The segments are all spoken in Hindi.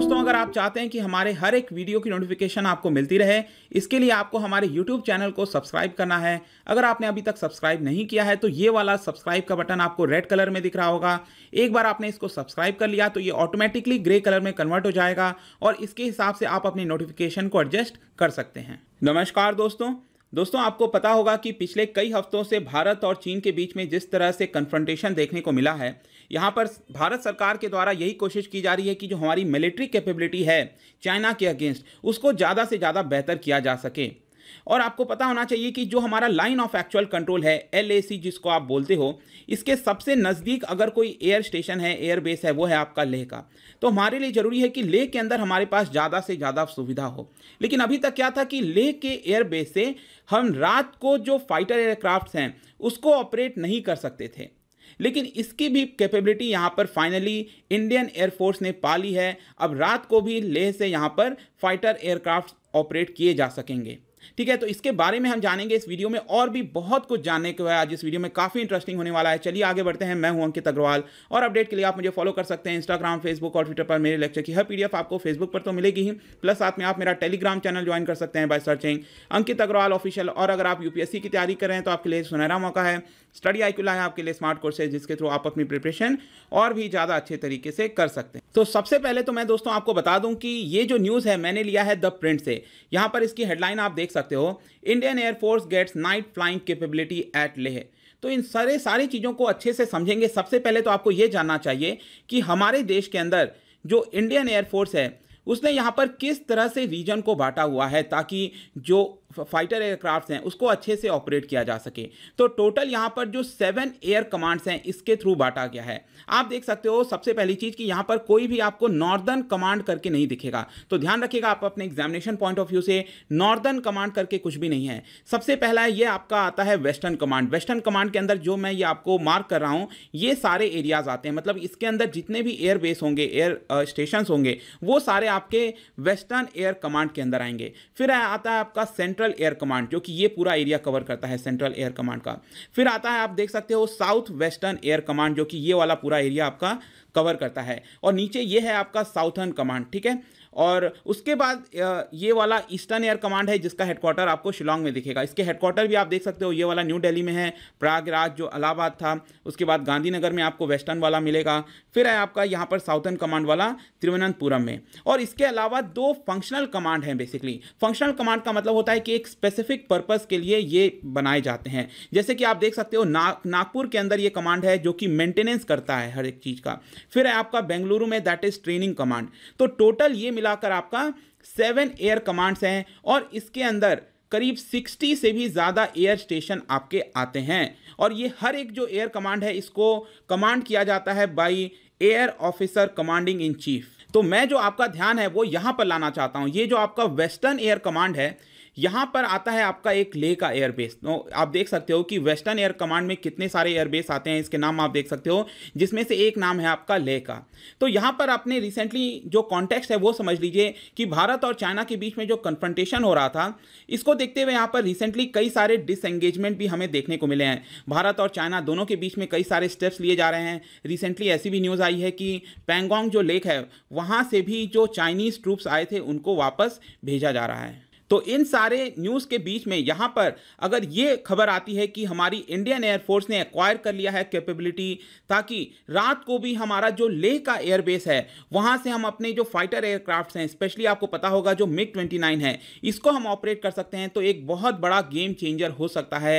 दोस्तों अगर आप चाहते हैं कि हमारे हर एक वीडियो की नोटिफिकेशन आपको मिलती रहे इसके लिए आपको हमारे यूट्यूब चैनल को सब्सक्राइब करना है अगर आपने अभी तक सब्सक्राइब नहीं किया है तो ये वाला सब्सक्राइब का बटन आपको रेड कलर में दिख रहा होगा एक बार आपने इसको सब्सक्राइब कर लिया तो ये ऑटोमेटिकली ग्रे कलर में कन्वर्ट हो जाएगा और इसके हिसाब से आप अपनी नोटिफिकेशन को एडजस्ट कर सकते हैं नमस्कार दोस्तों दोस्तों आपको पता होगा कि पिछले कई हफ्तों से भारत और चीन के बीच में जिस तरह से कन्फ्रंटेशन देखने को मिला है यहाँ पर भारत सरकार के द्वारा यही कोशिश की जा रही है कि जो हमारी मिलिट्री कैपेबिलिटी है चाइना के अगेंस्ट उसको ज़्यादा से ज़्यादा बेहतर किया जा सके और आपको पता होना चाहिए कि जो हमारा लाइन ऑफ एक्चुअल कंट्रोल है एल जिसको आप बोलते हो इसके सबसे नज़दीक अगर कोई एयर स्टेशन है एयर बेस है वो है आपका लेह का तो हमारे लिए ज़रूरी है कि लेह के अंदर हमारे पास ज़्यादा से ज़्यादा सुविधा हो लेकिन अभी तक क्या था कि लेह के एयर बेस से हम रात को जो फाइटर एयरक्राफ्ट हैं उसको ऑपरेट नहीं कर सकते थे लेकिन इसकी भी कैपेबिलिटी यहाँ पर फाइनली इंडियन एयरफोर्स ने पा ली है अब रात को भी लेह से यहाँ पर फाइटर एयरक्राफ्ट ऑपरेट किए जा सकेंगे ठीक है तो इसके बारे में हम जानेंगे इस वीडियो में और भी बहुत कुछ जानने को है आज इस वीडियो में काफ़ी इंटरेस्टिंग होने वाला है चलिए आगे बढ़ते हैं मैं हूं अंकित अग्रवाल और अपडेट के लिए आप मुझे फॉलो कर सकते हैं इंस्टाग्राम फेसबुक और ट्विटर पर मेरे लेक्चर की हर पीडीएफ आपको फेसबुक पर तो मिलेगी ही प्लस साथ में आप मेरा टेलीग्राम चैनल ज्वाइन कर सकते हैं by searching Ankit Agrawal official और अगर आप यूपीएससी की तैयारी कर रहे हैं तो आपके लिए सुनहरा मौका है स्टडी आई है आपके लिए स्मार्ट कोर्सेज जिसके थ्रू आप अपनी प्रिपरेशन और भी ज़्यादा अच्छे तरीके से कर सकते हैं तो सबसे पहले तो मैं दोस्तों आपको बता दूं कि ये जो न्यूज़ है मैंने लिया है द प्रिंट से यहाँ पर इसकी हेडलाइन आप देख देख सकते हो Indian air force gets night flying capability at Leh तो इन सारे सारी चीज़ों को अच्छे से समझेंगे सबसे पहले तो आपको ये जानना चाहिए कि हमारे देश के अंदर जो इंडियन एयरफोर्स है उसने यहाँ पर किस तरह से रीजन को बांटा हुआ है ताकि जो फाइटर एयरक्राफ्ट हैं उसको अच्छे से ऑपरेट किया जा सके तो टोटल यहाँ पर जो सेवन एयर कमांड्स हैं इसके थ्रू बांटा गया है आप देख सकते हो सबसे पहली चीज़ कि यहाँ पर कोई भी आपको नॉर्दर्न कमांड करके नहीं दिखेगा तो ध्यान रखिएगा आप अपने एग्जामिनेशन पॉइंट ऑफ व्यू से नॉर्दर्न कमांड करके कुछ भी नहीं है सबसे पहला ये आपका आता है वेस्टर्न कमांड वेस्टर्न कमांड के अंदर जो मैं ये आपको मार्क कर रहा हूँ ये सारे एरियाज आते हैं मतलब इसके अंदर जितने भी एयर बेस होंगे एयर स्टेशन होंगे वो सारे आपके वेस्टर्न एयर कमांड के अंदर आएंगे फिर आता है आपका सेंट्रल सेंट्रल एयर कमांड जो कि ये पूरा एरिया कवर करता है सेंट्रल एयर कमांड का फिर आता है आप देख सकते हो साउथ वेस्टर्न एयर कमांड जो कि ये वाला पूरा एरिया आपका कवर करता है और नीचे ये है आपका साउथर्न कमांड ठीक है और उसके बाद ये वाला ईस्टर्न एयर कमांड है जिसका हेडक्वार्टर आपको शिलोंग में दिखेगा इसके हेडक्वार्टर भी आप देख सकते हो ये वाला न्यू दिल्ली में है प्रयागराज जो अलाहाबाद था उसके बाद गांधीनगर में आपको वेस्टर्न वाला मिलेगा फिर है आपका यहाँ पर साउथर्न कमांड वाला तिरुवनंतपुरम में और इसके अलावा दो फंक्शनल कमांड हैं बेसिकली फंक्शनल कमांड का मतलब होता है कि एक स्पेसिफिक पर्पज़ के लिए ये बनाए जाते हैं जैसे कि आप देख सकते हो ना नागपुर के अंदर ये कमांड है जो कि मेंटेनेंस करता है हर एक चीज़ का फिर है आपका बेंगलुरु में दैट इज़ ट्रेनिंग कमांड तो टोटल ये मिलाकर आपका सेवन एयर कमांड्स हैं और इसके अंदर करीब 60 से भी ज़्यादा एयर स्टेशन आपके आते हैं और ये हर एक जो एयर कमांड है इसको कमांड किया जाता है by air officer commanding in chief तो मैं जो आपका ध्यान है वो यहाँ पर लाना चाहता हूँ ये जो आपका वेस्टर्न एयर कमांड है यहाँ पर आता है आपका एक ले का एयरबेस तो आप देख सकते हो कि वेस्टर्न एयर कमांड में कितने सारे एयरबेस आते हैं इसके नाम आप देख सकते हो जिसमें से एक नाम है आपका ले का तो यहाँ पर आपने रिसेंटली जो कॉन्टेक्स्ट है वो समझ लीजिए कि भारत और चाइना के बीच में जो कन्फ्रंटेशन हो रहा था इसको देखते हुए यहाँ पर रिसेंटली कई सारे डिसंगेजमेंट भी हमें देखने को मिले हैं भारत और चाइना दोनों के बीच में कई सारे स्टेप्स लिए जा रहे हैं रिसेंटली ऐसी भी न्यूज़ आई है कि पैंगोंग जो लेक है वहाँ से भी जो चाइनीज़ ट्रूप्स आए थे उनको वापस भेजा जा रहा है तो इन सारे न्यूज़ के बीच में यहाँ पर अगर ये खबर आती है कि हमारी इंडियन एयरफोर्स ने एक्वायर कर लिया है कैपेबिलिटी ताकि रात को भी हमारा जो लेह का एयरबेस है वहाँ से हम अपने जो फाइटर एयरक्राफ्ट हैं स्पेशली आपको पता होगा जो मिग ट्वेंटी है इसको हम ऑपरेट कर सकते हैं तो एक बहुत बड़ा गेम चेंजर हो सकता है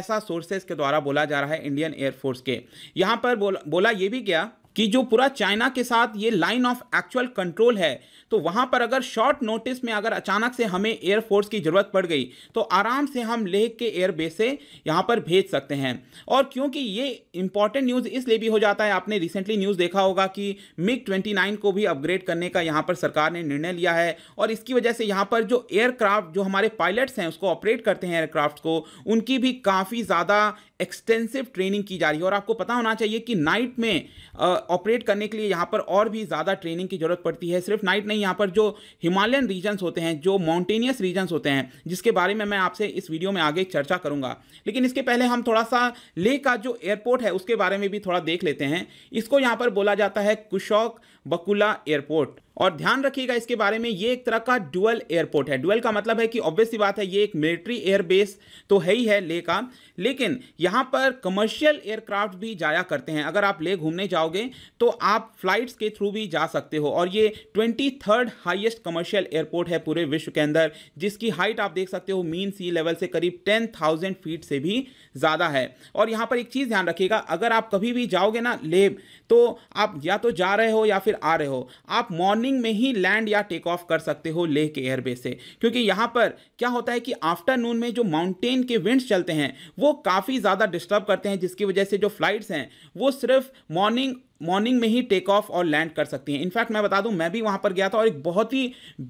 ऐसा सोर्सेज के द्वारा बोला जा रहा है इंडियन एयरफोर्स के यहाँ पर बोला बोला ये भी गया कि जो पूरा चाइना के साथ ये लाइन ऑफ एक्चुअल कंट्रोल है तो वहाँ पर अगर शॉर्ट नोटिस में अगर अचानक से हमें एयरफोर्स की ज़रूरत पड़ गई तो आराम से हम लेह के एयरबेस से यहाँ पर भेज सकते हैं और क्योंकि ये इंपॉर्टेंट न्यूज़ इसलिए भी हो जाता है आपने रिसेंटली न्यूज़ देखा होगा कि मिग ट्वेंटी को भी अपग्रेड करने का यहाँ पर सरकार ने निर्णय लिया है और इसकी वजह से यहाँ पर जो एयरक्राफ्ट जो हमारे पायलट्स हैं उसको ऑपरेट करते हैं एयरक्राफ्ट को उनकी भी काफ़ी ज़्यादा एक्सटेंसिव ट्रेनिंग की जा रही है और आपको पता होना चाहिए कि नाइट में ऑपरेट करने के लिए यहाँ पर और भी ज़्यादा ट्रेनिंग की ज़रूरत पड़ती है सिर्फ नाइट नहीं यहाँ पर जो हिमालयन रीजन्स होते हैं जो माउंटेनियस रीजन्स होते हैं जिसके बारे में मैं आपसे इस वीडियो में आगे चर्चा करूँगा लेकिन इसके पहले हम थोड़ा सा लेह का जो एयरपोर्ट है उसके बारे में भी थोड़ा देख लेते हैं इसको यहाँ पर बोला जाता है कुशौक बकुला एयरपोर्ट और ध्यान रखिएगा इसके बारे में ये एक तरह का डुअल एयरपोर्ट है डुअल का मतलब है कि ऑब्वियस सी बात है ये एक मिलिट्री एयरबेस तो है ही है ले का लेकिन यहाँ पर कमर्शियल एयरक्राफ्ट भी जाया करते हैं अगर आप ले घूमने जाओगे तो आप फ्लाइट्स के थ्रू भी जा सकते हो और ये twenty third highest commercial airport है पूरे विश्व के अंदर जिसकी हाइट आप देख सकते हो मीन सी लेवल से करीब टेन थाउजेंड फीट से भी ज़्यादा है और यहाँ पर एक चीज़ ध्यान रखिएगा अगर आप कभी भी जाओगे ना ले तो आप या तो जा रहे हो या फिर आ रहे हो आप मॉर्निंग मॉर्निंग में ही लैंड या टेक ऑफ कर सकते हो लेह के एयरबेस से क्योंकि यहाँ पर क्या होता है कि आफ्टरनून में जो माउंटेन के विंड्स चलते हैं वो काफ़ी ज़्यादा डिस्टर्ब करते हैं जिसकी वजह से जो फ्लाइट्स हैं वो सिर्फ मॉर्निंग मॉर्निंग में ही टेक ऑफ और लैंड कर सकती हैं इनफैक्ट मैं बता दूं मैं भी वहां पर गया था और एक बहुत ही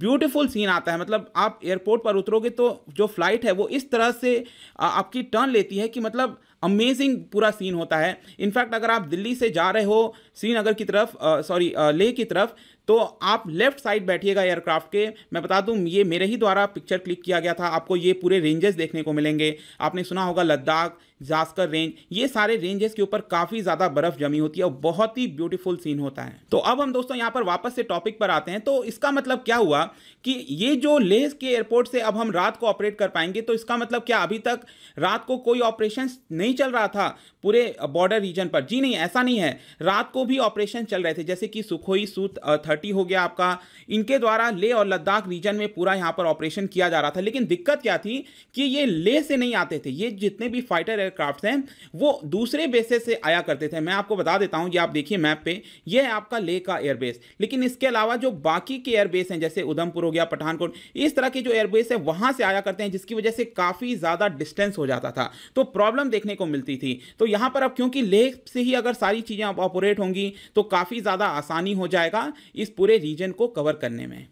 ब्यूटीफुल सीन आता है मतलब आप एयरपोर्ट पर उतरोगे तो जो फ्लाइट है वो इस तरह से आपकी टर्न लेती है कि मतलब अमेजिंग पूरा सीन होता है इनफैक्ट अगर आप दिल्ली से जा रहे हो श्रीनगर की तरफ सॉरी लेह की तरफ तो आप लेफ्ट साइड बैठिएगा एयरक्राफ्ट के मैं बता दूं ये मेरे ही द्वारा पिक्चर क्लिक किया गया था आपको ये पूरे रेंजेस देखने को मिलेंगे आपने सुना होगा लद्दाख जास्कर रेंज ये सारे रेंजेस के ऊपर काफ़ी ज़्यादा बर्फ़ जमी होती है और बहुत ही ब्यूटीफुल सीन होता है तो अब हम दोस्तों यहाँ पर वापस से टॉपिक पर आते हैं तो इसका मतलब क्या हुआ कि ये जो लेह के एयरपोर्ट से अब हम रात को ऑपरेट कर पाएंगे तो इसका मतलब क्या अभी तक रात को कोई ऑपरेशन नहीं चल रहा था पूरे बॉर्डर रीजन पर जी नहीं ऐसा नहीं है रात को भी ऑपरेशन चल रहे थे जैसे कि सुखोई सूत थर्टी हो गया आपका इनके द्वारा ले और लद्दाख रीजन में पूरा यहाँ पर ऑपरेशन किया जा रहा था लेकिन दिक्कत क्या थी कि ये ले से नहीं आते थे ये जितने भी फाइटर एयरक्राफ्ट हैं वो दूसरे बेसेस से आया करते थे मैं आपको बता देता हूँ ये आप देखिए मैप पर यह है आपका ले का एयरबेस लेकिन इसके अलावा जो बाकी के एयरबेस हैं जैसे उधमपुर हो गया पठानकोट इस तरह के जो एयरबेस है वहाँ से आया करते हैं जिसकी वजह से काफ़ी ज़्यादा डिस्टेंस हो जाता था तो प्रॉब्लम देखने को मिलती थी तो यहाँ पर अब क्योंकि लेह से ही अगर सारी चीज़ें ऑपरेट होंगी तो काफ़ी ज़्यादा आसानी हो जाएगा इस पूरे रीजन को कवर करने में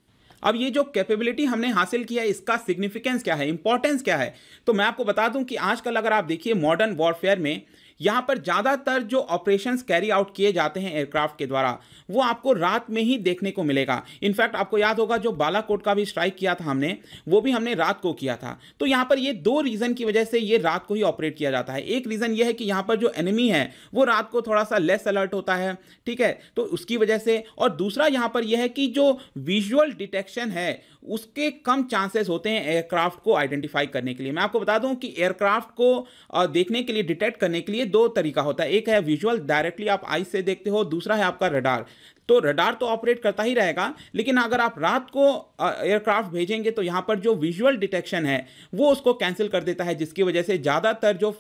अब ये जो कैपेबिलिटी हमने हासिल किया है इसका सिग्निफिकेंस क्या है इंपॉर्टेंस क्या है तो मैं आपको बता दूं कि आजकल अगर आप देखिए मॉडर्न वॉरफेयर में यहाँ पर ज़्यादातर जो ऑपरेशन कैरी आउट किए जाते हैं एयरक्राफ्ट के द्वारा वो आपको रात में ही देखने को मिलेगा इनफैक्ट आपको याद होगा जो बालाकोट का भी स्ट्राइक किया था हमने वो भी हमने रात को किया था तो यहाँ पर ये दो रीज़न की वजह से ये रात को ही ऑपरेट किया जाता है एक रीज़न ये है कि यहाँ पर जो एनिमी है वो रात को थोड़ा सा लेस अलर्ट होता है ठीक है तो उसकी वजह से और दूसरा यहाँ पर यह है कि जो विजुअल डिटेक्शन है उसके कम चांसेस होते हैं एयरक्राफ्ट को आइडेंटिफाई करने के लिए मैं आपको बता दूं कि एयरक्राफ्ट को देखने के लिए डिटेक्ट करने के लिए दो तरीका होता है एक है विजुअल डायरेक्टली आप आई से देखते हो दूसरा है आपका रडार तो रडार तो ऑपरेट करता ही रहेगा लेकिन अगर आप रात को एयरक्राफ्ट भेजेंगे तो यहाँ पर जो विजुअल डिटेक्शन है वो उसको कैंसिल कर देता है जिसकी वजह से ज़्यादातर जो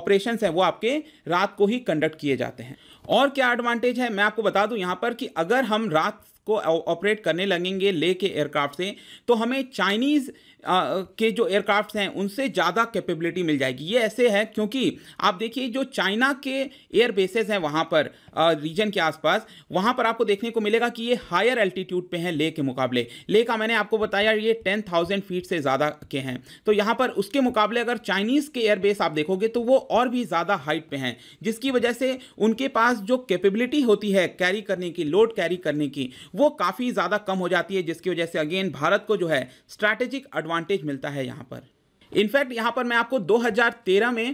ऑपरेशन हैं वो आपके रात को ही कंडक्ट किए जाते हैं और क्या एडवांटेज है मैं आपको बता दूँ यहाँ पर कि अगर हम रात को ऑपरेट करने लगेंगे ले के एयरक्राफ्ट से तो हमें चाइनीज़ के जो एयरक्राफ्ट हैं उनसे ज़्यादा कैपेबिलिटी मिल जाएगी ये ऐसे है क्योंकि आप देखिए जो चाइना के एयर बेसेस हैं वहाँ पर रीजन के आसपास वहाँ पर आपको देखने को मिलेगा कि ये हायर एल्टीट्यूड पे हैं ले के मुकाबले ले का मैंने आपको बताया ये टेन थाउजेंड फीट से ज़्यादा के हैं तो यहाँ पर उसके मुकाबले अगर चाइनीज़ के एयरबेस आप देखोगे तो वो और भी ज़्यादा हाइट पर हैं जिसकी वजह से उनके पास जो कैपेबिलिटी होती है कैरी करने की लोड कैरी करने की वो काफ़ी ज़्यादा कम हो जाती है जिसकी वजह से अगेन भारत को जो है स्ट्रैटेजिक एडवांटेज मिलता है यहाँ पर इनफैक्ट यहाँ पर मैं आपको 2013 में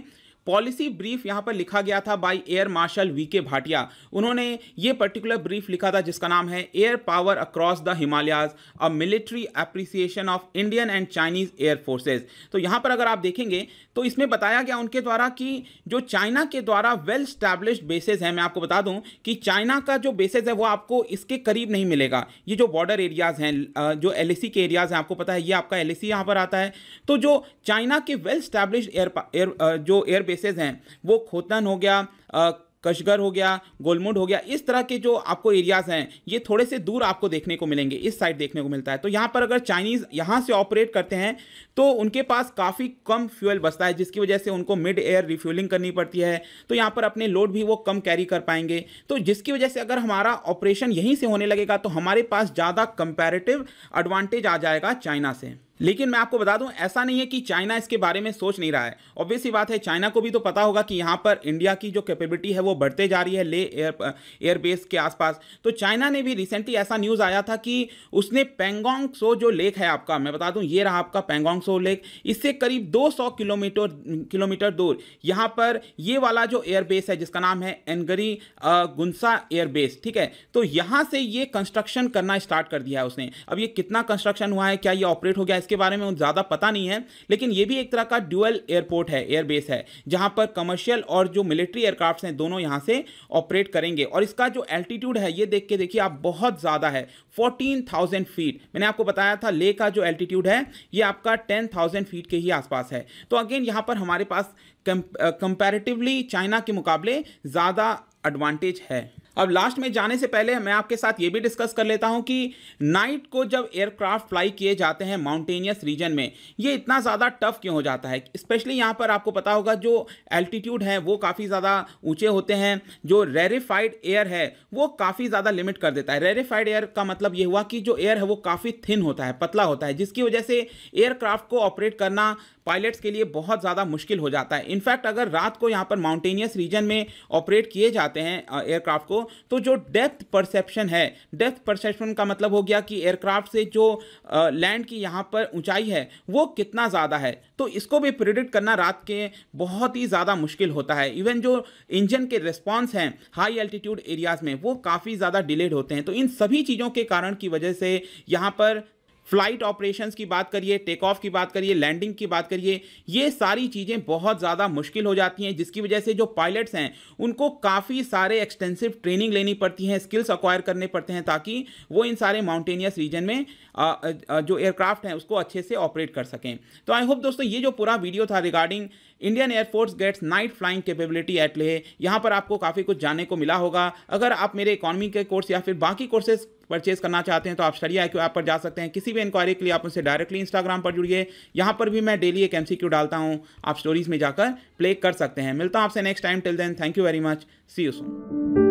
पॉलिसी ब्रीफ यहां पर लिखा गया था बाय एयर मार्शल वी के भाटिया उन्होंने ये पर्टिकुलर ब्रीफ लिखा था जिसका नाम है air power across the Himalayas a military appreciation of Indian and Chinese air forces तो यहां पर अगर आप देखेंगे तो इसमें बताया गया उनके द्वारा कि जो चाइना के द्वारा वेल स्टैब्लिश बेसेज है मैं आपको बता दूं कि चाइना का जो बेसेज है वो आपको इसके करीब नहीं मिलेगा ये जो बॉर्डर एरियाज हैं जो एल के एरियाज हैं आपको पता है ये आपका एल यहां पर आता है तो जो चाइना के वेल स्टैब्लिश्ड एयर जो एयर बेसेस हैं वो खोतन हो गया आ, कशगर हो गया गोलमुंड हो गया इस तरह के जो आपको एरियाज हैं ये थोड़े से दूर आपको देखने को मिलेंगे इस साइड देखने को मिलता है तो यहाँ पर अगर चाइनीज़ यहाँ से ऑपरेट करते हैं तो उनके पास काफ़ी कम फ्यूल बचता है जिसकी वजह से उनको मिड एयर रिफ्यूलिंग करनी पड़ती है तो यहाँ पर अपने लोड भी वो कम कैरी कर पाएंगे तो जिसकी वजह से अगर हमारा ऑपरेशन यहीं से होने लगेगा तो हमारे पास ज़्यादा कंपेरेटिव एडवांटेज आ जाएगा चाइना से लेकिन मैं आपको बता दूं ऐसा नहीं है कि चाइना इसके बारे में सोच नहीं रहा है ऑब्वियस ही बात है चाइना को भी तो पता होगा कि यहाँ पर इंडिया की जो कैपेबिलिटी है वो बढ़ते जा रही है ले एयर एयरबेस के आसपास तो चाइना ने भी रिसेंटली ऐसा न्यूज़ आया था कि उसने पेंगोंग सो जो लेक है आपका मैं बता दूँ ये रहा आपका पेंगोंग सो लेक इससे करीब दो किलोमीटर किलोमीटर दूर यहाँ पर ये वाला जो एयरबेस है जिसका नाम है एनगरी गुंसा एयरबेस ठीक है तो यहाँ से ये कंस्ट्रक्शन करना स्टार्ट कर दिया है उसने अब ये कितना कंस्ट्रक्शन हुआ है क्या ये ऑपरेट हो गया इसके बारे में ज़्यादा पता नहीं है लेकिन ये भी एक तरह का ड्यूअल एयरपोर्ट है एयरबेस है जहाँ पर कमर्शियल और जो मिलिट्री एयरक्राफ्ट हैं दोनों यहाँ से ऑपरेट करेंगे और इसका जो एल्टीट्यूड है ये देख के देखिए आप बहुत ज़्यादा है फोर्टीन थाउजेंड फीट मैंने आपको बताया था ले का जो एल्टीट्यूड है ये आपका टेन थाउजेंड फीट के ही आसपास है तो अगेन यहाँ पर हमारे पास कंपैरेटिवली चाइना के मुकाबले ज़्यादा एडवांटेज है अब लास्ट में जाने से पहले मैं आपके साथ ये भी डिस्कस कर लेता हूँ कि नाइट को जब एयरक्राफ्ट फ्लाई किए जाते हैं माउंटेनियस रीजन में ये इतना ज़्यादा टफ क्यों हो जाता है स्पेशली यहाँ पर आपको पता होगा जो एल्टीट्यूड है वो काफ़ी ज़्यादा ऊँचे होते हैं जो रेरिफाइड एयर है वो काफ़ी ज़्यादा लिमिट कर देता है रेरिफाइड एयर का मतलब ये हुआ कि जो एयर है वो काफ़ी थिन होता है पतला होता है जिसकी वजह से एयरक्राफ्ट को ऑपरेट करना पायलट्स के लिए बहुत ज़्यादा मुश्किल हो जाता है इनफैक्ट अगर रात को यहाँ पर माउंटेनियस रीजन में ऑपरेट किए जाते हैं एयरक्राफ्ट को तो जो डेप्थ परसेप्शन है डेप्थ परसेप्शन का मतलब हो गया कि एयरक्राफ्ट से जो लैंड की यहाँ पर ऊंचाई है वो कितना ज़्यादा है तो इसको भी प्रिडिक्ट करना रात के बहुत ही ज़्यादा मुश्किल होता है इवन जो इंजन के रिस्पॉन्स हैं हाई एल्टीट्यूड एरियाज़ में वो काफ़ी ज़्यादा डिलेड होते हैं तो इन सभी चीज़ों के कारण की वजह से यहाँ पर फ्लाइट ऑपरेशंस की बात करिए टेक ऑफ की बात करिए लैंडिंग की बात करिए ये सारी चीज़ें बहुत ज़्यादा मुश्किल हो जाती हैं जिसकी वजह से जो पायलट्स हैं उनको काफ़ी सारे एक्सटेंसिव ट्रेनिंग लेनी पड़ती है स्किल्स अक्वायर करने पड़ते हैं ताकि वो इन सारे माउंटेनियस रीजन में आ, जो एयरक्राफ्ट हैं उसको अच्छे से ऑपरेट कर सकें तो आई होप दोस्तों ये जो पूरा वीडियो था regarding Indian air force gets night flying capability at Leh यहाँ पर आपको काफ़ी कुछ जानने को मिला होगा अगर आप मेरे इकोनॉमी के कोर्स या फिर बाकी कोर्सेज परचेज करना चाहते हैं तो आप स्टडी आई क्यू ऐप पर जा सकते हैं किसी भी इंक्वायरी के लिए आप उनसे डायरेक्टली इंस्टाग्राम पर जुड़िए यहाँ पर भी मैं डेली एक एम डालता हूँ आप स्टोरीज में जाकर प्ले कर सकते हैं मिलता हूँ आपसे next time till then thank you very much see you so